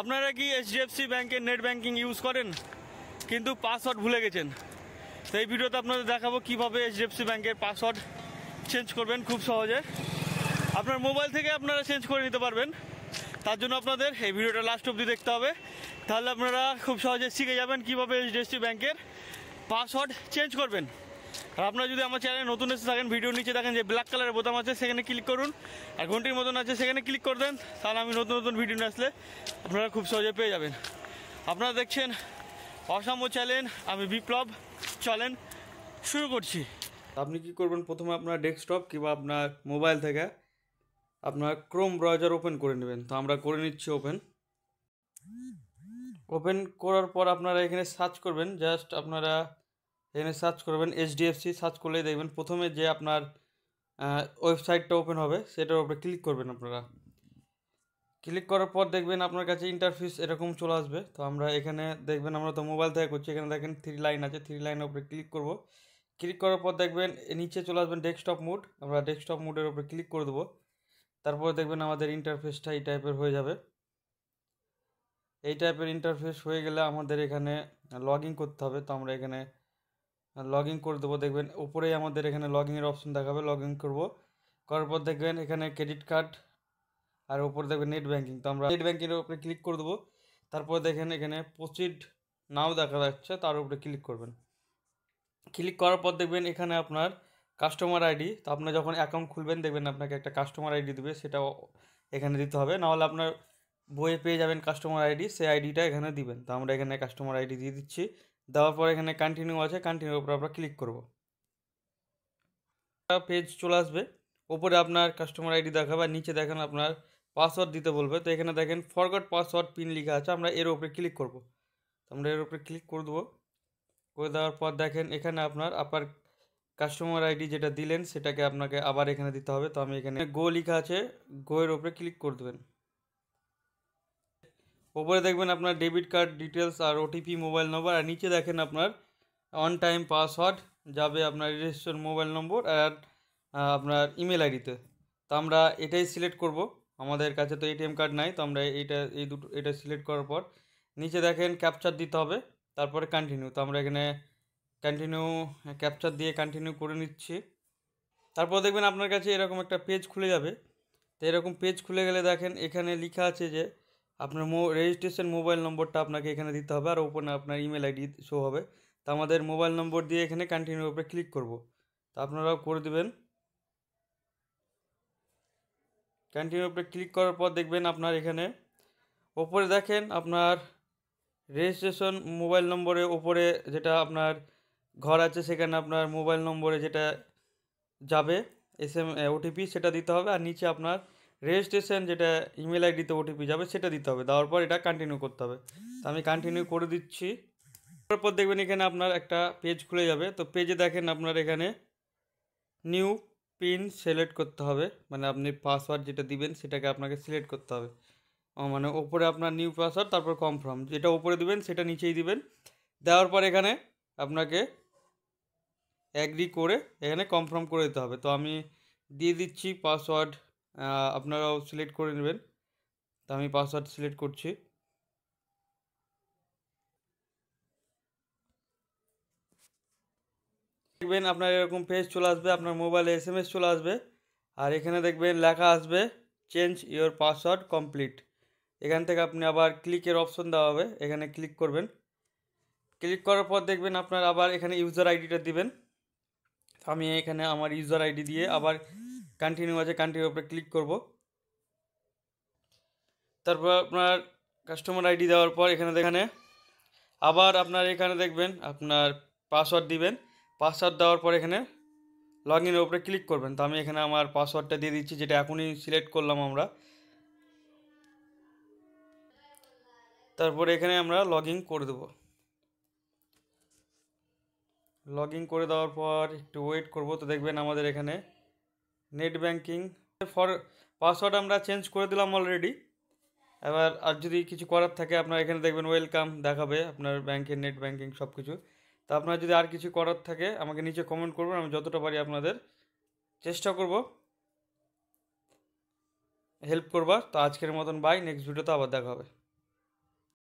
আপনারা কি এইচডিএফসি ব্যাংকের নেট ব্যাংকিং ইউজ করেন কিন্তু পাসওয়ার্ড ভুলে গেছেন তো এই ভিডিওতে আপনাদের দেখাবো কীভাবে এইচডিএফসি ব্যাংকের পাসওয়ার্ড চেঞ্জ করবেন খুব সহজে আপনার মোবাইল থেকে আপনারা চেঞ্জ করে নিতে পারবেন তার জন্য আপনাদের এই ভিডিওটা লাস্ট অবধি দেখতে হবে তাহলে আপনারা খুব সহজে শিখে যাবেন কীভাবে এইচডিএফসি ব্যাংকের পাসওয়ার্ড চেঞ্জ করবেন আর আপনারা যদি আমার চ্যানেলে নতুন এসে থাকেন ভিডিও নিচে দেখেন যে ব্ল্যাক কালারের বোতাম আছে সেখানে ক্লিক করুন আর ঘন্টির মতন আছে সেখানে ক্লিক করে দেন তাহলে আমি নতুন নতুন ভিডিও আসলে আপনারা খুব সহজে পেয়ে যাবেন আপনারা দেখছেন অসাম্য চ্যালেঞ্জ আমি বিপ্লব চলেন শুরু করছি আপনি কি করবেন প্রথমে আপনার ডেস্কটপ কিংবা আপনার মোবাইল থেকে আপনার ক্রোম ব্রাউজার ওপেন করে নেবেন তো আমরা করে নিচ্ছি ওপেন ওপেন করার পর আপনারা এখানে সার্চ করবেন জাস্ট আপনারা এখানে সার্চ করবেন এইচডিএফসি সার্চ করলেই দেখবেন প্রথমে যে আপনার ওয়েবসাইটটা ওপেন হবে সেটার উপরে ক্লিক করবেন আপনারা ক্লিক করার পর দেখবেন আপনার কাছে ইন্টারফিস এরকম চলে আসবে তো আমরা এখানে দেখবেন আমরা তো মোবাইল থেকে করছি এখানে দেখেন থ্রি লাইন আছে থ্রি লাইনের উপরে ক্লিক করব ক্লিক করার পর দেখবেন নিচে চলে আসবেন ডেস্কটপ মুড আমরা ডেস্কটপ মুডের উপরে ক্লিক করে দেবো তারপর দেখবেন আমাদের ইন্টারফেসটা এই টাইপের হয়ে যাবে এই টাইপের ইন্টারফেস হয়ে গেলে আমাদের এখানে লগ করতে হবে তো আমরা এখানে লগ ইন করে দেবো দেখবেন উপরেই আমাদের এখানে লগ ইনের অপশন দেখাবে লগ ইন করবো করার পর দেখবেন এখানে ক্রেডিট কার্ড আর উপরে দেখবেন নেট ব্যাঙ্কিং তো আমরা নেট ব্যাঙ্কিংয়ের উপরে ক্লিক করে দেবো তারপর দেখেন এখানে প্রসিড নাও দেখা যাচ্ছে তার উপরে ক্লিক করবেন ক্লিক করার পর দেখবেন এখানে আপনার কাস্টমার আইডি তো আপনার যখন অ্যাকাউন্ট খুলবেন দেখবেন আপনাকে একটা কাস্টমার আইডি দেবে সেটা এখানে দিতে হবে নাহলে আপনার বইয়ে পেয়ে যাবেন কাস্টমার আইডি সেই আইডিটা এখানে দিবেন তো আমরা এখানে কাস্টমার আইডি দিয়ে দিচ্ছি দেওয়ার পর এখানে কন্টিনিউ আছে কন্টিনিউর উপরে আমরা ক্লিক করব পেজ চলে আসবে ওপরে আপনার কাস্টমার আইডি দেখাবে নিচে দেখেন আপনার পাসওয়ার্ড দিতে বলবে তো এখানে দেখেন ফরগট পাসওয়ার্ড পিন লিখা আছে আমরা এর উপরে ক্লিক করব আমরা এর উপরে ক্লিক করে দেবো করে দেওয়ার পর দেখেন এখানে আপনার আপার কাস্টমার আইডি যেটা দিলেন সেটাকে আপনাকে আবার এখানে দিতে হবে তো আমি এখানে গো লিখা আছে গো এর উপরে ক্লিক করে দেবেন ওপরে দেখবেন আপনার ডেবিট কার্ড ডিটেলস আর ওটিপি মোবাইল নম্বর আর নিচে দেখেন আপনার অন টাইম পাসওয়ার্ড যাবে আপনার রেজিস্টার মোবাইল নম্বর আর আপনার ইমেল আইডিতে তো আমরা এটাই সিলেক্ট করব আমাদের কাছে তো এটিএম কার্ড নাই তো আমরা এটা এই দুটো এটা সিলেক্ট করার পর নিচে দেখেন ক্যাপচার দিতে হবে তারপরে কন্টিনিউ তো আমরা এখানে কন্টিনিউ ক্যাপচার দিয়ে কন্টিনিউ করে নিচ্ছি তারপর দেখবেন আপনার কাছে এরকম একটা পেজ খুলে যাবে তো এরকম পেজ খুলে গেলে দেখেন এখানে লেখা আছে যে আপনার মো রেজিস্ট্রেশন মোবাইল নম্বরটা আপনাকে এখানে দিতে হবে আর ওপরে আপনার ইমেল আইডি শো হবে তো আমাদের মোবাইল নম্বর দিয়ে এখানে কন্টিনিউ উপরে ক্লিক করব তো আপনারাও করে দেবেন কন্টিনিউ উপরে ক্লিক করার পর দেখবেন আপনার এখানে ওপরে দেখেন আপনার রেজিস্ট্রেশন মোবাইল নম্বরে ওপরে যেটা আপনার ঘর আছে সেখানে আপনার মোবাইল নম্বরে যেটা যাবে এস এম ওটিপি সেটা দিতে হবে আর নিচে আপনার রেজিস্ট্রেশন যেটা ইমেল আইডিতে ওটিপি যাবে সেটা দিতে হবে দেওয়ার পর এটা কন্টিনিউ করতে হবে তো আমি কন্টিনিউ করে দিচ্ছি তারপর দেখবেন এখানে আপনার একটা পেজ খুলে যাবে তো পেজে দেখেন আপনার এখানে নিউ পিন সিলেক্ট করতে হবে মানে আপনি পাসওয়ার্ড যেটা দিবেন সেটাকে আপনাকে সিলেক্ট করতে হবে মানে ওপরে আপনার নিউ পাসওয়ার্ড তারপর কনফার্ম যেটা ওপরে দিবেন সেটা নিচেই দিবেন দেওয়ার পর এখানে আপনাকে অ্যাগ্রি করে এখানে কনফার্ম করে দিতে হবে তো আমি দিয়ে দিচ্ছি পাসওয়ার্ড আপনারাও সিলেক্ট করে নেবেন তা আমি পাসওয়ার্ড সিলেক্ট করছি দেখবেন আপনার এরকম পেজ চলে আসবে আপনার মোবাইলে এস এম এস চলে আসবে আর এখানে দেখবেন লেখা আসবে চেঞ্জ ইওর পাসওয়ার্ড কমপ্লিট এখান থেকে আপনি আবার ক্লিকের অপশন দেওয়া হবে এখানে ক্লিক করবেন ক্লিক করার পর দেখবেন আপনার আবার এখানে ইউজার আইডিটা দিবেন আমি এখানে আমার ইউজার আইডি দিয়ে আবার কান্টিনিউ আছে কান্টিনিউ উপরে ক্লিক করব তারপর আপনার কাস্টমার আইডি দেওয়ার পর এখানে দেখানে আবার আপনার এখানে দেখবেন আপনার পাসওয়ার্ড দিবেন পাসওয়ার্ড দেওয়ার পর এখানে লগ ইনের উপরে ক্লিক করবেন তো আমি এখানে আমার পাসওয়ার্ডটা দিয়ে দিচ্ছি যেটা এখনই সিলেক্ট করলাম আমরা তারপর এখানে আমরা লগ ইন করে দেবো লগ ইন করে দেওয়ার পর একটু ওয়েট করব তো দেখবেন আমাদের এখানে নেট ব্যাঙ্কিং ফর পাসওয়ার্ড আমরা চেঞ্জ করে দিলাম অলরেডি এবার আর যদি কিছু করার থাকে আপনার এখানে দেখবেন ওয়েলকাম দেখাবে আপনার ব্যাংকের নেট ব্যাঙ্কিং সব কিছু তো আপনার যদি আর কিছু করার থাকে আমাকে নিচে কমেন্ট করবেন আমি যতটা পারি আপনাদের চেষ্টা করব হেল্প করবার তো আজকের মতন বাই নেক্সট ভিডিওতে আবার দেখা হবে